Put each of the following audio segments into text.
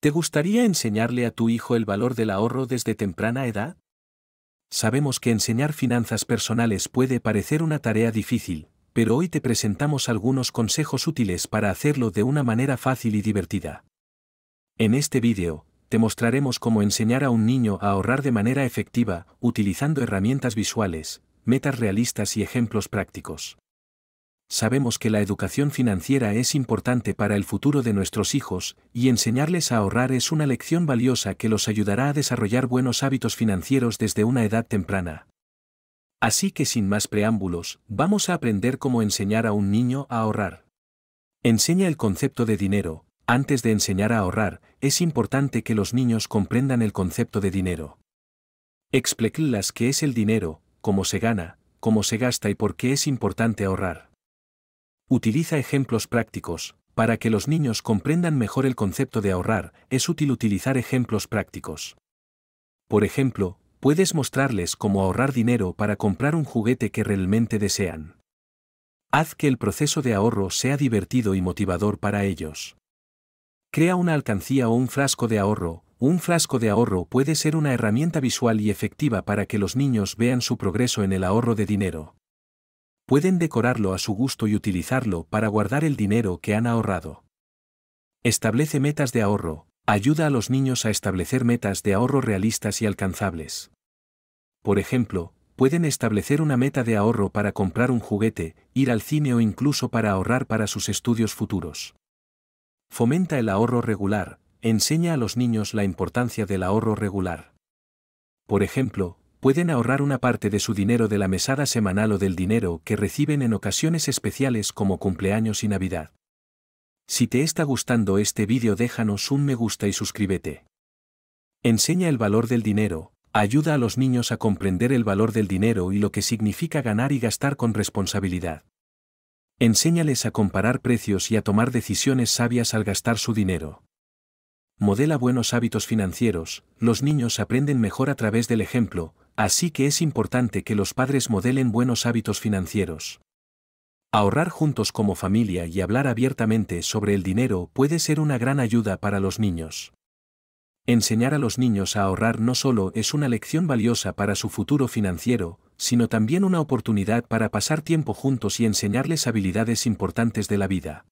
¿Te gustaría enseñarle a tu hijo el valor del ahorro desde temprana edad? Sabemos que enseñar finanzas personales puede parecer una tarea difícil, pero hoy te presentamos algunos consejos útiles para hacerlo de una manera fácil y divertida. En este vídeo, te mostraremos cómo enseñar a un niño a ahorrar de manera efectiva, utilizando herramientas visuales, metas realistas y ejemplos prácticos sabemos que la educación financiera es importante para el futuro de nuestros hijos, y enseñarles a ahorrar es una lección valiosa que los ayudará a desarrollar buenos hábitos financieros desde una edad temprana. Así que sin más preámbulos, vamos a aprender cómo enseñar a un niño a ahorrar. Enseña el concepto de dinero. Antes de enseñar a ahorrar, es importante que los niños comprendan el concepto de dinero. Explícales qué es el dinero, cómo se gana, cómo se gasta y por qué es importante ahorrar. Utiliza ejemplos prácticos. Para que los niños comprendan mejor el concepto de ahorrar, es útil utilizar ejemplos prácticos. Por ejemplo, puedes mostrarles cómo ahorrar dinero para comprar un juguete que realmente desean. Haz que el proceso de ahorro sea divertido y motivador para ellos. Crea una alcancía o un frasco de ahorro. Un frasco de ahorro puede ser una herramienta visual y efectiva para que los niños vean su progreso en el ahorro de dinero pueden decorarlo a su gusto y utilizarlo para guardar el dinero que han ahorrado. Establece metas de ahorro, ayuda a los niños a establecer metas de ahorro realistas y alcanzables. Por ejemplo, pueden establecer una meta de ahorro para comprar un juguete, ir al cine o incluso para ahorrar para sus estudios futuros. Fomenta el ahorro regular, enseña a los niños la importancia del ahorro regular. Por ejemplo, pueden ahorrar una parte de su dinero de la mesada semanal o del dinero que reciben en ocasiones especiales como cumpleaños y Navidad. Si te está gustando este vídeo déjanos un me gusta y suscríbete. Enseña el valor del dinero, ayuda a los niños a comprender el valor del dinero y lo que significa ganar y gastar con responsabilidad. Enséñales a comparar precios y a tomar decisiones sabias al gastar su dinero. Modela buenos hábitos financieros, los niños aprenden mejor a través del ejemplo, Así que es importante que los padres modelen buenos hábitos financieros. Ahorrar juntos como familia y hablar abiertamente sobre el dinero puede ser una gran ayuda para los niños. Enseñar a los niños a ahorrar no solo es una lección valiosa para su futuro financiero, sino también una oportunidad para pasar tiempo juntos y enseñarles habilidades importantes de la vida.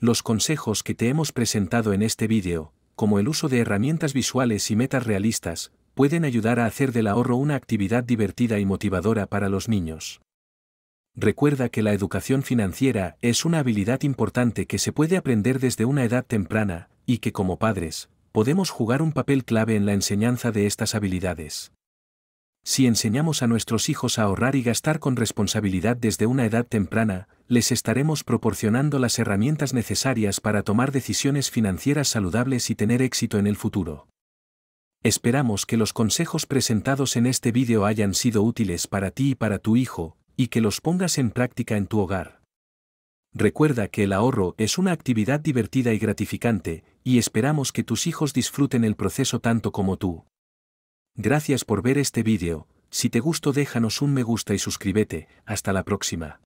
Los consejos que te hemos presentado en este vídeo, como el uso de herramientas visuales y metas realistas, pueden ayudar a hacer del ahorro una actividad divertida y motivadora para los niños. Recuerda que la educación financiera es una habilidad importante que se puede aprender desde una edad temprana, y que como padres, podemos jugar un papel clave en la enseñanza de estas habilidades. Si enseñamos a nuestros hijos a ahorrar y gastar con responsabilidad desde una edad temprana, les estaremos proporcionando las herramientas necesarias para tomar decisiones financieras saludables y tener éxito en el futuro. Esperamos que los consejos presentados en este vídeo hayan sido útiles para ti y para tu hijo, y que los pongas en práctica en tu hogar. Recuerda que el ahorro es una actividad divertida y gratificante, y esperamos que tus hijos disfruten el proceso tanto como tú. Gracias por ver este vídeo, si te gustó déjanos un me gusta y suscríbete, hasta la próxima.